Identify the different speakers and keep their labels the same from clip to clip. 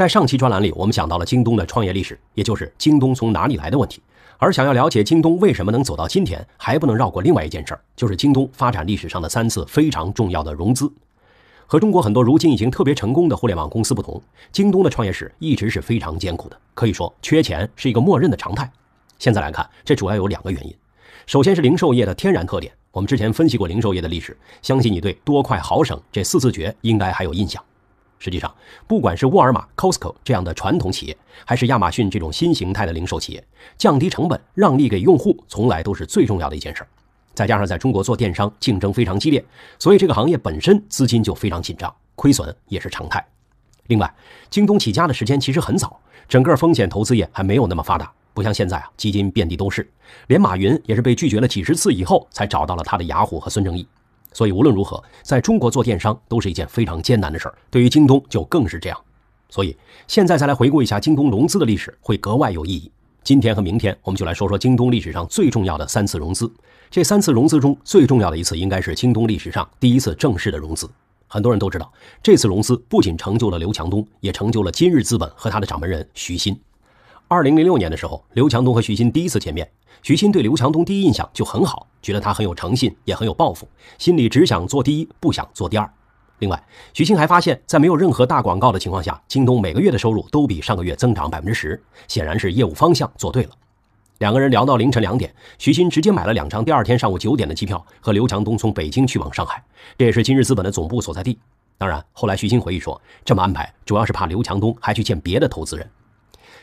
Speaker 1: 在上期专栏里，我们讲到了京东的创业历史，也就是京东从哪里来的问题。而想要了解京东为什么能走到今天，还不能绕过另外一件事儿，就是京东发展历史上的三次非常重要的融资。和中国很多如今已经特别成功的互联网公司不同，京东的创业史一直是非常艰苦的，可以说缺钱是一个默认的常态。现在来看，这主要有两个原因：首先是零售业的天然特点。我们之前分析过零售业的历史，相信你对“多快好省”这四字诀应该还有印象。实际上，不管是沃尔玛、Costco 这样的传统企业，还是亚马逊这种新形态的零售企业，降低成本、让利给用户，从来都是最重要的一件事。再加上在中国做电商竞争非常激烈，所以这个行业本身资金就非常紧张，亏损也是常态。另外，京东起家的时间其实很早，整个风险投资业还没有那么发达，不像现在啊，基金遍地都是。连马云也是被拒绝了几十次以后，才找到了他的雅虎和孙正义。所以无论如何，在中国做电商都是一件非常艰难的事儿，对于京东就更是这样。所以现在再来回顾一下京东融资的历史，会格外有意义。今天和明天，我们就来说说京东历史上最重要的三次融资。这三次融资中最重要的一次，应该是京东历史上第一次正式的融资。很多人都知道，这次融资不仅成就了刘强东，也成就了今日资本和他的掌门人徐新。二零零六年的时候，刘强东和徐新第一次见面，徐新对刘强东第一印象就很好，觉得他很有诚信，也很有抱负，心里只想做第一，不想做第二。另外，徐新还发现，在没有任何大广告的情况下，京东每个月的收入都比上个月增长百分之十，显然是业务方向做对了。两个人聊到凌晨两点，徐新直接买了两张第二天上午九点的机票，和刘强东从北京去往上海，这也是今日资本的总部所在地。当然，后来徐新回忆说，这么安排主要是怕刘强东还去见别的投资人。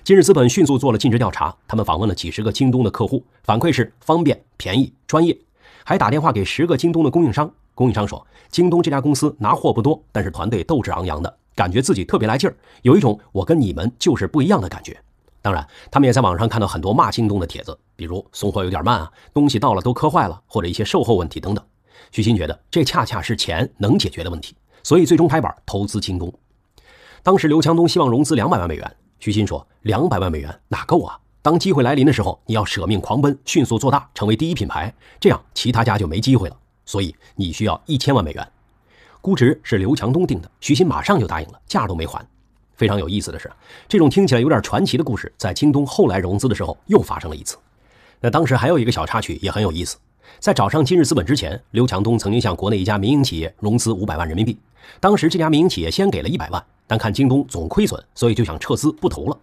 Speaker 1: 今日资本迅速做了尽职调查，他们访问了几十个京东的客户，反馈是方便、便宜、专业，还打电话给十个京东的供应商，供应商说京东这家公司拿货不多，但是团队斗志昂扬的感觉自己特别来劲儿，有一种我跟你们就是不一样的感觉。当然，他们也在网上看到很多骂京东的帖子，比如送货有点慢啊，东西到了都磕坏了，或者一些售后问题等等。徐昕觉得这恰恰是钱能解决的问题，所以最终拍板投资京东。当时刘强东希望融资两百万美元。徐新说：“两百万美元哪够啊？当机会来临的时候，你要舍命狂奔，迅速做大，成为第一品牌，这样其他家就没机会了。所以你需要一千万美元，估值是刘强东定的。徐新马上就答应了，价都没还。非常有意思的是，这种听起来有点传奇的故事，在京东后来融资的时候又发生了一次。那当时还有一个小插曲也很有意思，在找上今日资本之前，刘强东曾经向国内一家民营企业融资五百万人民币，当时这家民营企业先给了一百万。”但看京东总亏损，所以就想撤资不投了。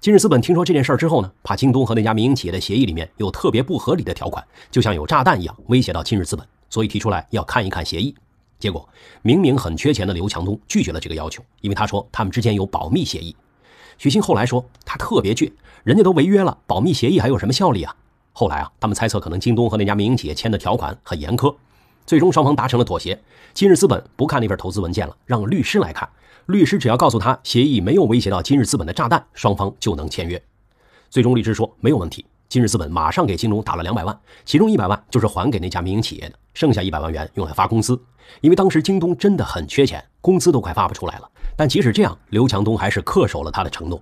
Speaker 1: 今日资本听说这件事儿之后呢，怕京东和那家民营企业的协议里面有特别不合理的条款，就像有炸弹一样威胁到今日资本，所以提出来要看一看协议。结果明明很缺钱的刘强东拒绝了这个要求，因为他说他们之间有保密协议。许昕后来说他特别倔，人家都违约了，保密协议还有什么效力啊？后来啊，他们猜测可能京东和那家民营企业签的条款很严苛。最终双方达成了妥协，今日资本不看那份投资文件了，让律师来看。律师只要告诉他协议没有威胁到今日资本的炸弹，双方就能签约。最终律师说没有问题，今日资本马上给京东打了两百万，其中一百万就是还给那家民营企业的，剩下一百万元用来发工资，因为当时京东真的很缺钱，工资都快发不出来了。但即使这样，刘强东还是恪守了他的承诺。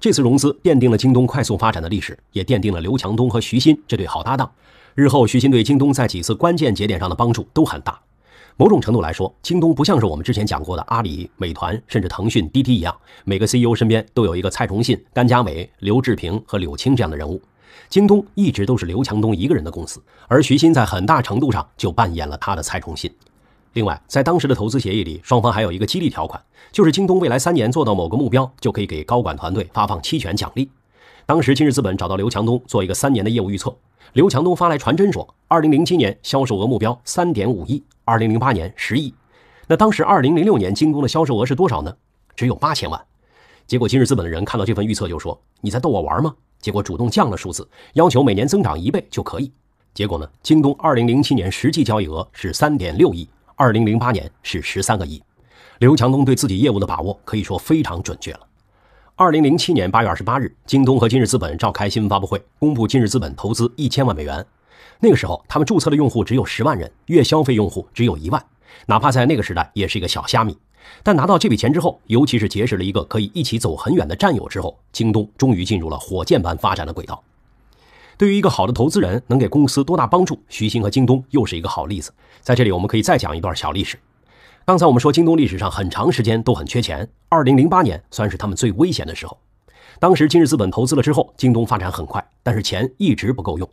Speaker 1: 这次融资奠定了京东快速发展的历史，也奠定了刘强东和徐新这对好搭档。日后，徐新对京东在几次关键节点上的帮助都很大。某种程度来说，京东不像是我们之前讲过的阿里、美团，甚至腾讯、滴滴一样，每个 CEO 身边都有一个蔡崇信、甘嘉伟、刘志平和柳青这样的人物。京东一直都是刘强东一个人的公司，而徐新在很大程度上就扮演了他的蔡崇信。另外，在当时的投资协议里，双方还有一个激励条款，就是京东未来三年做到某个目标，就可以给高管团队发放期权奖励。当时，今日资本找到刘强东做一个三年的业务预测。刘强东发来传真说：“二零零七年销售额目标三点五亿，二零零八年十亿。那当时二零零六年京东的销售额是多少呢？只有八千万。结果今日资本的人看到这份预测就说：‘你在逗我玩吗？’结果主动降了数字，要求每年增长一倍就可以。结果呢，京东二零零七年实际交易额是三点六亿，二零零八年是十三个亿。刘强东对自己业务的把握可以说非常准确了。”二零零七年八月二十八日，京东和今日资本召开新闻发布会，公布今日资本投资一千万美元。那个时候，他们注册的用户只有十万人，月消费用户只有一万，哪怕在那个时代也是一个小虾米。但拿到这笔钱之后，尤其是结识了一个可以一起走很远的战友之后，京东终于进入了火箭般发展的轨道。对于一个好的投资人能给公司多大帮助，徐新和京东又是一个好例子。在这里，我们可以再讲一段小历史。刚才我们说，京东历史上很长时间都很缺钱，二零零八年算是他们最危险的时候。当时今日资本投资了之后，京东发展很快，但是钱一直不够用。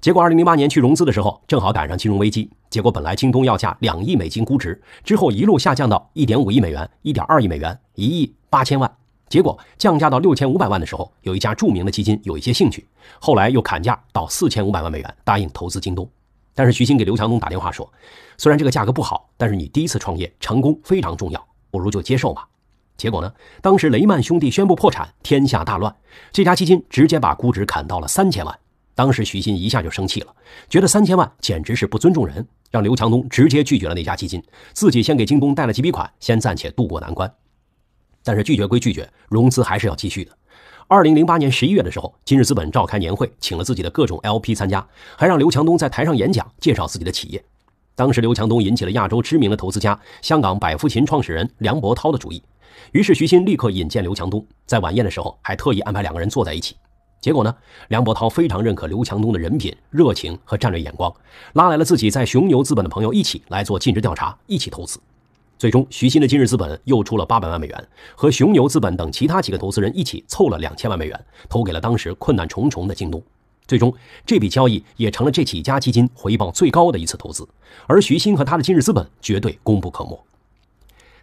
Speaker 1: 结果二零零八年去融资的时候，正好赶上金融危机。结果本来京东要价两亿美金估值，之后一路下降到一点五亿美元、一点二亿美元、一亿八千万，结果降价到六千五百万的时候，有一家著名的基金有一些兴趣，后来又砍价到四千五百万美元，答应投资京东。但是徐新给刘强东打电话说，虽然这个价格不好，但是你第一次创业成功非常重要，不如就接受吧。结果呢，当时雷曼兄弟宣布破产，天下大乱，这家基金直接把估值砍到了三千万。当时徐新一下就生气了，觉得三千万简直是不尊重人，让刘强东直接拒绝了那家基金，自己先给京东贷了几笔款，先暂且渡过难关。但是拒绝归拒绝，融资还是要继续的。二零零八年十一月的时候，今日资本召开年会，请了自己的各种 LP 参加，还让刘强东在台上演讲，介绍自己的企业。当时刘强东引起了亚洲知名的投资家、香港百富勤创始人梁伯涛的注意，于是徐新立刻引荐刘强东。在晚宴的时候，还特意安排两个人坐在一起。结果呢，梁博涛非常认可刘强东的人品、热情和战略眼光，拉来了自己在雄牛资本的朋友一起来做尽职调查，一起投资。最终，徐新的今日资本又出了八百万美元，和熊牛资本等其他几个投资人一起凑了两千万美元，投给了当时困难重重的京东。最终，这笔交易也成了这几家基金回报最高的一次投资，而徐新和他的今日资本绝对功不可没。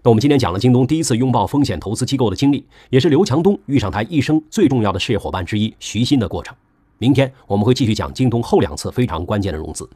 Speaker 1: 那我们今天讲了京东第一次拥抱风险投资机构的经历，也是刘强东遇上他一生最重要的事业伙伴之一徐新的过程。明天我们会继续讲京东后两次非常关键的融资。